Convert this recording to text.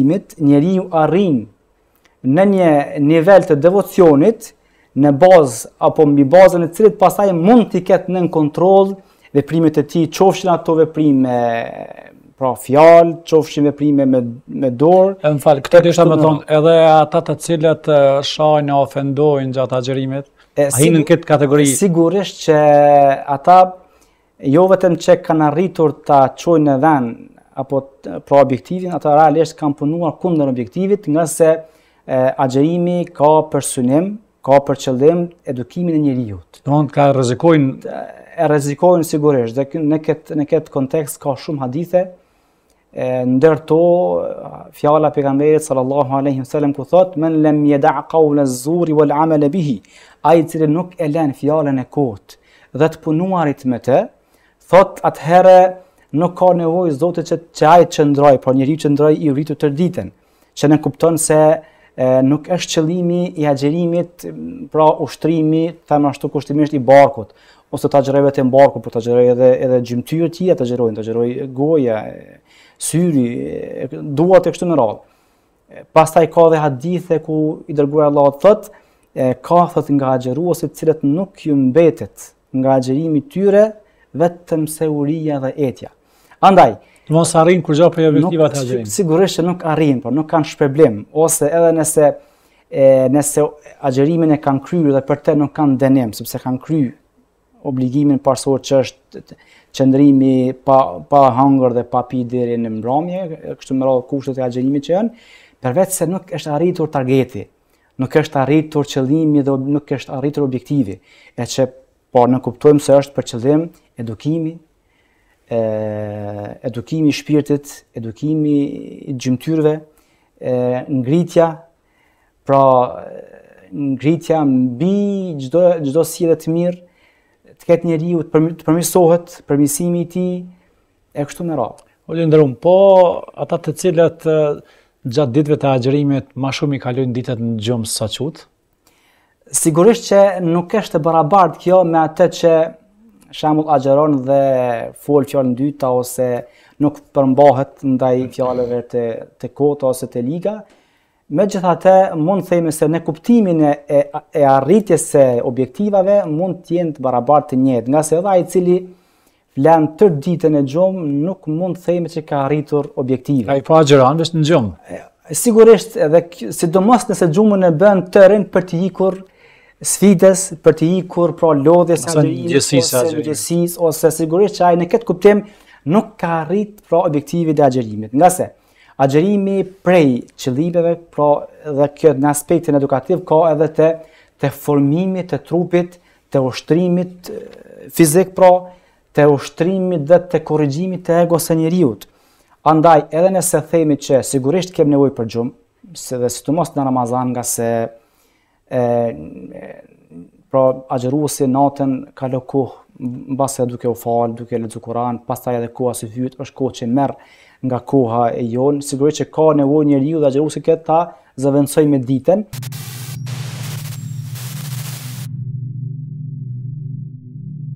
Imit njeriu arrin në një nivel të devocionit në bazë apo mbi bazën e cilit pastaj mund të ketë nën kontroll veprimet e tij, qofshin ato veprime pra fjalë, qofshin veprime me me dorë. më fal, këtë do të thonë, edhe ata të cilët shajnë ofendojnë gjatë agjërimit, ai në këtë kategori. Sigurisht që ata jo vetëm që kanë arritur ta çojnë në vend apo pro objektivin, ata realisht kanë punuar kundër objektivit, nga se agjerimi ka për synim, ka për qëllim edukimin e njeriu. Donë ka rrezikojnë e rrezikojnë sigurisht. Dhe në këtë në këtë kontekst ka shumë hadithe e ndërto fjala e pejgamberit sallallahu alaihi wasallam ku thot men lam yada qawl az-zur wal amal bihi ai nuk e lën fjalën e kot dhe të punuarit me të thot atherë nuk ka nevoj zote që, që ajë që ndroj, por njëri që ndroj i rritu të rritën, që në kupton se nuk është qëlimi i agjerimit, pra ushtrimi, të më ashtu kushtimisht i barkut, ose të agjerojve të mbarku, por të agjeroj edhe, edhe gjymtyrë tjia të agjerojnë, të agjeroj goja, syri, duat e kështu në radhë. Pastaj ka dhe hadithe ku i dërguar Allah të thot, ka thot nga agjeruasit cilët nuk ju mbetet nga agjerimi tyre, vetëm se uria dhe etja. Andaj. mos arrin kur gjopë e objektiva të agjerim. Sigurisht që nuk arrin, por nuk kanë shpërblim. Ose edhe nëse nëse agjerimin e kanë kryer dhe për te nuk kanë denim, sepse kanë kryu obligimin parsor që është qëndrimi pa hangër dhe pa pi deri në mbrëmje, kështu më radhë kushtet e agjerimi që janë, për vetë se nuk është arritur targeti, nuk është arritur qëllimi dhe nuk është arritur objektivi, e që por në kuptojmë se është për qëllim edukimi, edukimi i shpirtit, edukimi i gjymtyrve, ngritja, pra ngritja mbi gjdo, çdo si edhe të mirë, të ketë njeri të përmisohet, përmisimi i ti, e kështu në rapë. O lëndërëm, po ata të cilët gjatë ditëve të agjërimit, ma shumë i kalojnë ditët në gjumë së qutë? Sigurisht që nuk është e barabartë kjo me atë që shembull agjeron dhe fol fjalën dyta ose nuk përmbahet ndaj mm. fjalëve të të kota ose të liga. Megjithatë, mund të themi se në kuptimin e e arritjes së objektivave mund të jenë të barabartë të njëjtë, nga se edhe ai i cili flan të ditën e xhom nuk mund të themi se ka arritur objektive. Ai po agjeron vetëm në xhom. Sigurisht edhe sidomos nëse xhumën e bën tërën për të ikur sfides për të ikur pra lodhjes sa gjërimit ose gjësis ose sigurisht që ajë në këtë kuptim nuk ka rritë pra objektivit e agjerimit. Nga se, agjerimi prej qëllimeve pra dhe këtë në aspektin edukativ ka edhe të, të formimit të trupit, të ushtrimit fizik pra, të ushtrimit dhe të korrigjimit të ego së njeriut. Andaj, edhe nëse themi që sigurisht kem nevojë për gjumë, se dhe si të mos në Ramazan nga se e, pra agjëruesi natën ka lëkuh mbas sa duke u fal, duke lexu Kur'an, pastaj edhe koha së fytyt është kohë që merr nga koha e jon, sigurisht që ka nevojë njeriu dhe agjëruesi këta zëvendësoj me ditën.